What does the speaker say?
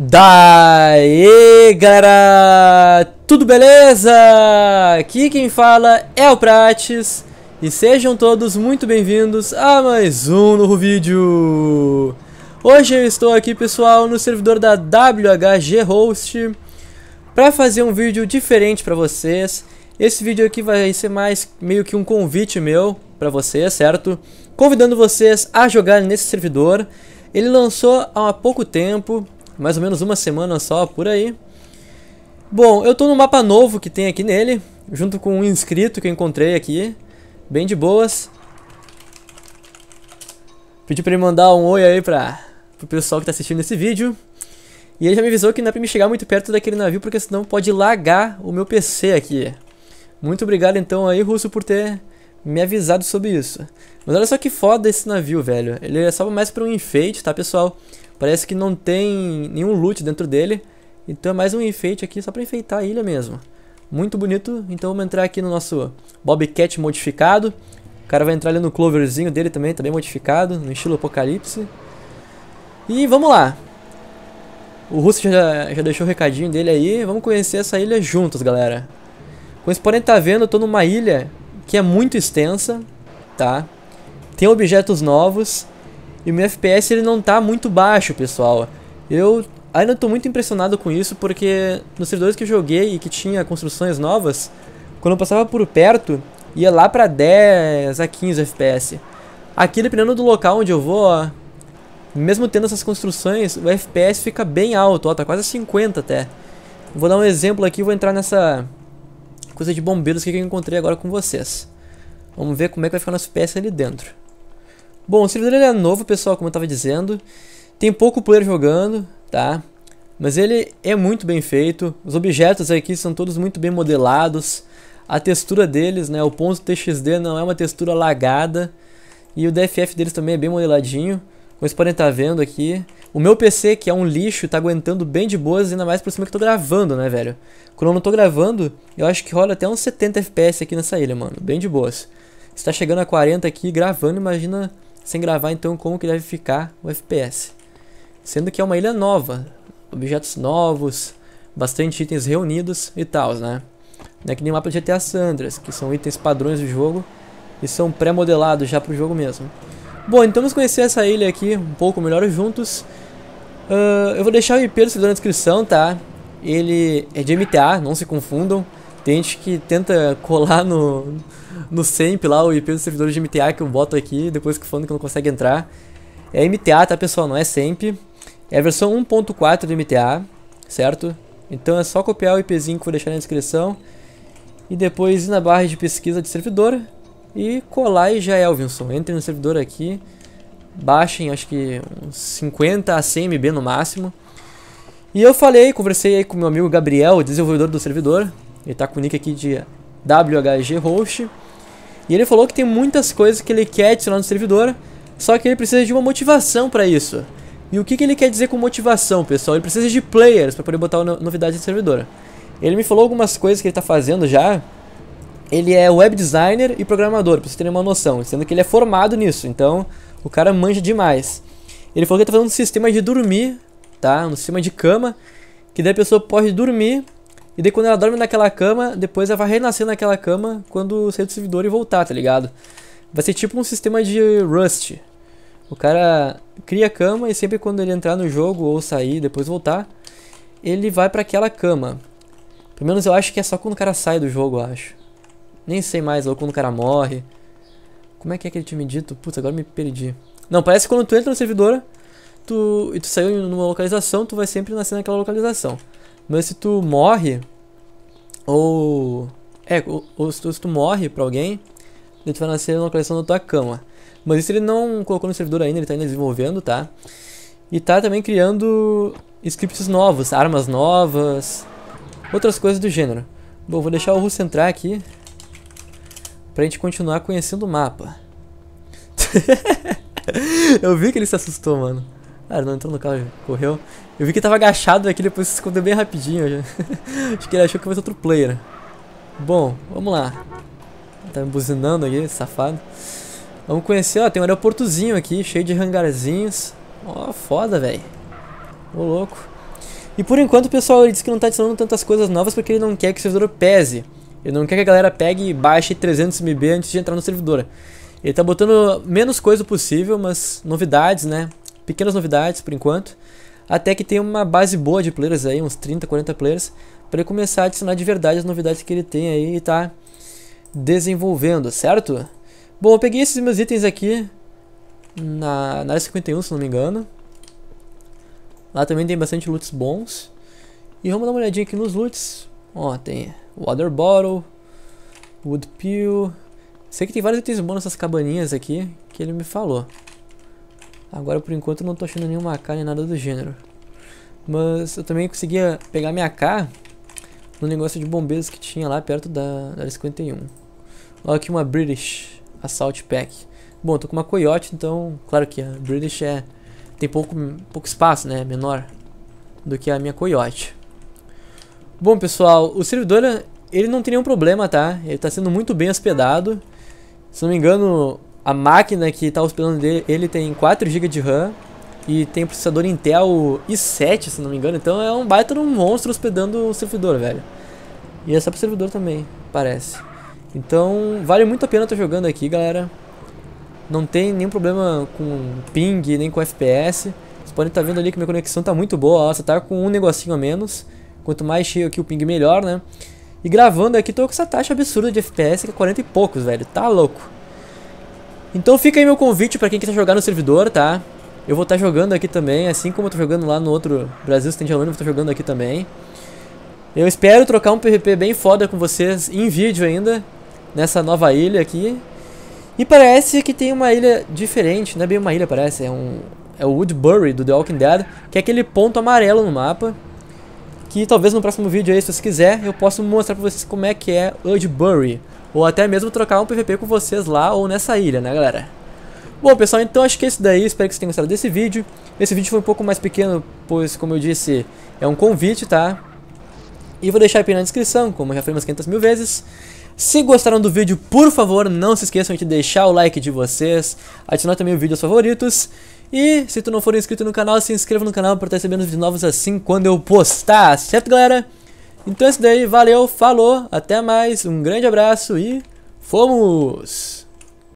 Daí galera, tudo beleza? Aqui quem fala é o Prates e sejam todos muito bem-vindos a mais um novo vídeo. Hoje eu estou aqui pessoal no servidor da WHG Host para fazer um vídeo diferente para vocês. Esse vídeo aqui vai ser mais meio que um convite meu para vocês, certo? Convidando vocês a jogar nesse servidor. Ele lançou há pouco tempo, mais ou menos uma semana só, por aí. Bom, eu tô no mapa novo que tem aqui nele, junto com um inscrito que eu encontrei aqui, bem de boas. Pedi pra ele mandar um oi aí pra, pro pessoal que tá assistindo esse vídeo. E ele já me avisou que não é pra me chegar muito perto daquele navio, porque senão pode lagar o meu PC aqui. Muito obrigado então aí, Russo, por ter me avisado sobre isso. Mas olha só que foda esse navio, velho. Ele é só mais pra um enfeite, tá, pessoal? Parece que não tem nenhum loot dentro dele. Então é mais um enfeite aqui, só pra enfeitar a ilha mesmo. Muito bonito. Então vamos entrar aqui no nosso Bobcat modificado. O cara vai entrar ali no Cloverzinho dele também, também tá modificado, no estilo Apocalipse. E vamos lá. O Russo já, já deixou o recadinho dele aí. Vamos conhecer essa ilha juntos, galera. Como vocês podem estar tá vendo, eu tô numa ilha que é muito extensa, tá? Tem objetos novos e meu FPS ele não tá muito baixo, pessoal. Eu ainda estou muito impressionado com isso porque nos servidores que eu joguei e que tinha construções novas, quando eu passava por perto, ia lá para 10 a 15 FPS. Aqui, dependendo do local onde eu vou, ó, mesmo tendo essas construções, o FPS fica bem alto, ó, tá quase 50 até. Vou dar um exemplo aqui, vou entrar nessa coisa de bombeiros que eu encontrei agora com vocês. Vamos ver como é que vai ficar nosso PS ali dentro. Bom, o servidor é novo, pessoal, como eu estava dizendo. Tem pouco player jogando, tá? Mas ele é muito bem feito. Os objetos aqui são todos muito bem modelados. A textura deles, né, o ponto .txd não é uma textura lagada. E o DFF deles também é bem modeladinho. Como vocês podem estar tá vendo aqui, o meu PC, que é um lixo, tá aguentando bem de boas, ainda mais por cima que eu tô gravando, né, velho? Quando eu não tô gravando, eu acho que rola até uns 70 FPS aqui nessa ilha, mano. Bem de boas. Se tá chegando a 40 aqui gravando, imagina sem gravar então como que deve ficar o FPS. Sendo que é uma ilha nova, objetos novos, bastante itens reunidos e tal, né? Não é que nem mapa de GTA Sandras, que são itens padrões do jogo e são pré-modelados já pro jogo mesmo. Bom, então vamos conhecer essa ilha aqui um pouco melhor juntos. Uh, eu vou deixar o IP do servidor na descrição, tá? Ele é de MTA, não se confundam. Tem gente que tenta colar no, no SEMP lá o IP do servidor de MTA que eu boto aqui, depois que falando que não consegue entrar. É MTA, tá pessoal? Não é SEMP. É a versão 1.4 do MTA, certo? Então é só copiar o IPzinho que eu vou deixar na descrição. E depois ir na barra de pesquisa de servidor e colar e já é, Elvinson. Entre no servidor aqui baixem acho que uns 50 a 100 MB no máximo. E eu falei, conversei aí com meu amigo Gabriel, desenvolvedor do servidor, ele tá com o nick aqui de WHG Host, e ele falou que tem muitas coisas que ele quer adicionar no servidor, só que ele precisa de uma motivação para isso. E o que, que ele quer dizer com motivação, pessoal? Ele precisa de players para poder botar novidades no servidor. Ele me falou algumas coisas que ele está fazendo já. Ele é web designer e programador, para vocês terem uma noção, sendo que ele é formado nisso. Então, o cara manja demais. Ele falou que ele tá fazendo um sistema de dormir, tá? Um sistema de cama, que daí a pessoa pode dormir, e daí quando ela dorme naquela cama, depois ela vai renascer naquela cama quando sair do servidor e voltar, tá ligado? Vai ser tipo um sistema de Rust. O cara cria a cama e sempre quando ele entrar no jogo ou sair, depois voltar, ele vai para aquela cama. Pelo menos eu acho que é só quando o cara sai do jogo, eu acho. Nem sei mais, ou quando o cara morre. Como é que é que ele tinha me dito? Putz, agora me perdi. Não, parece que quando tu entra no servidor tu, e tu saiu numa localização, tu vai sempre nascer naquela localização. Mas se tu morre, ou. É, ou, ou se, tu, se tu morre pra alguém, ele vai nascer na localização da tua cama. Mas isso ele não colocou no servidor ainda, ele tá ainda desenvolvendo, tá? E tá também criando scripts novos, armas novas, outras coisas do gênero. Bom, vou deixar o Russo entrar aqui pra gente continuar conhecendo o mapa. eu vi que ele se assustou, mano. Cara, não entrou no carro, correu. Eu vi que tava agachado aqui, depois se escondeu bem rapidinho. Acho que ele achou que eu ser outro player. Bom, vamos lá. Tá me buzinando aqui, safado. Vamos conhecer, ó, tem um aeroportozinho aqui, cheio de hangarzinhos. Ó, foda, velho. Ô, louco. E por enquanto, pessoal, ele disse que não tá adicionando tantas coisas novas porque ele não quer que o servidor pese. Ele não quer que a galera pegue e baixe 300 MB antes de entrar no servidor. Ele tá botando menos coisa possível, mas novidades, né? Pequenas novidades por enquanto. Até que tem uma base boa de players aí, uns 30, 40 players, para ele começar a adicionar de verdade as novidades que ele tem aí e tá desenvolvendo, certo? Bom, eu peguei esses meus itens aqui na, na área 51, se não me engano. Lá também tem bastante loots bons. E vamos dar uma olhadinha aqui nos loots. Ó, tem Water Bottle, Wood Peel. Sei que tem vários itens bons nessas cabaninhas aqui que ele me falou. Agora por enquanto não tô achando nenhuma AK nem nada do gênero. Mas eu também conseguia pegar minha AK no negócio de bombeiros que tinha lá perto da, da 51. Olha aqui uma British Assault Pack. Bom, tô com uma Coyote, então claro que a British é tem pouco, pouco espaço, né? Menor do que a minha Coyote. Bom, pessoal, o servidor ele não tem nenhum problema, tá? Ele está sendo muito bem hospedado. Se não me engano, a máquina que está hospedando dele, ele tem 4 GB de RAM e tem um processador Intel i7, se não me engano. Então é um baita um monstro hospedando o servidor, velho. E é só pro servidor também, parece. Então vale muito a pena estar jogando aqui, galera. Não tem nenhum problema com ping, nem com FPS. Vocês podem estar tá vendo ali que minha conexão está muito boa, ó, tá com um negocinho a menos. Quanto mais cheio aqui o ping, melhor, né? E gravando aqui, tô com essa taxa absurda de FPS, que é 40 e poucos, velho. Tá louco. Então fica aí meu convite para quem quiser jogar no servidor, tá? Eu vou estar tá jogando aqui também, assim como eu tô jogando lá no outro Brasil Standalone, eu vou estar tá jogando aqui também. Eu espero trocar um PVP bem foda com vocês em vídeo ainda, nessa nova ilha aqui. E parece que tem uma ilha diferente, não é bem uma ilha, parece, é um... É o Woodbury do The Walking Dead, que é aquele ponto amarelo no mapa que talvez no próximo vídeo aí, se você quiser, eu possa mostrar pra vocês como é que é Udbury. Ou até mesmo trocar um PVP com vocês lá ou nessa ilha, né galera? Bom pessoal, então acho que é isso daí, espero que vocês tenham gostado desse vídeo. Esse vídeo foi um pouco mais pequeno, pois como eu disse, é um convite, tá? E vou deixar aí na descrição, como eu já falei umas 500 mil vezes. Se gostaram do vídeo, por favor, não se esqueçam de deixar o like de vocês, adicionar também o vídeo aos favoritos. E se tu não for inscrito no canal, se inscreva no canal para estar tá recebendo vídeos novos assim quando eu postar, certo galera? Então é isso daí, valeu, falou, até mais, um grande abraço e fomos!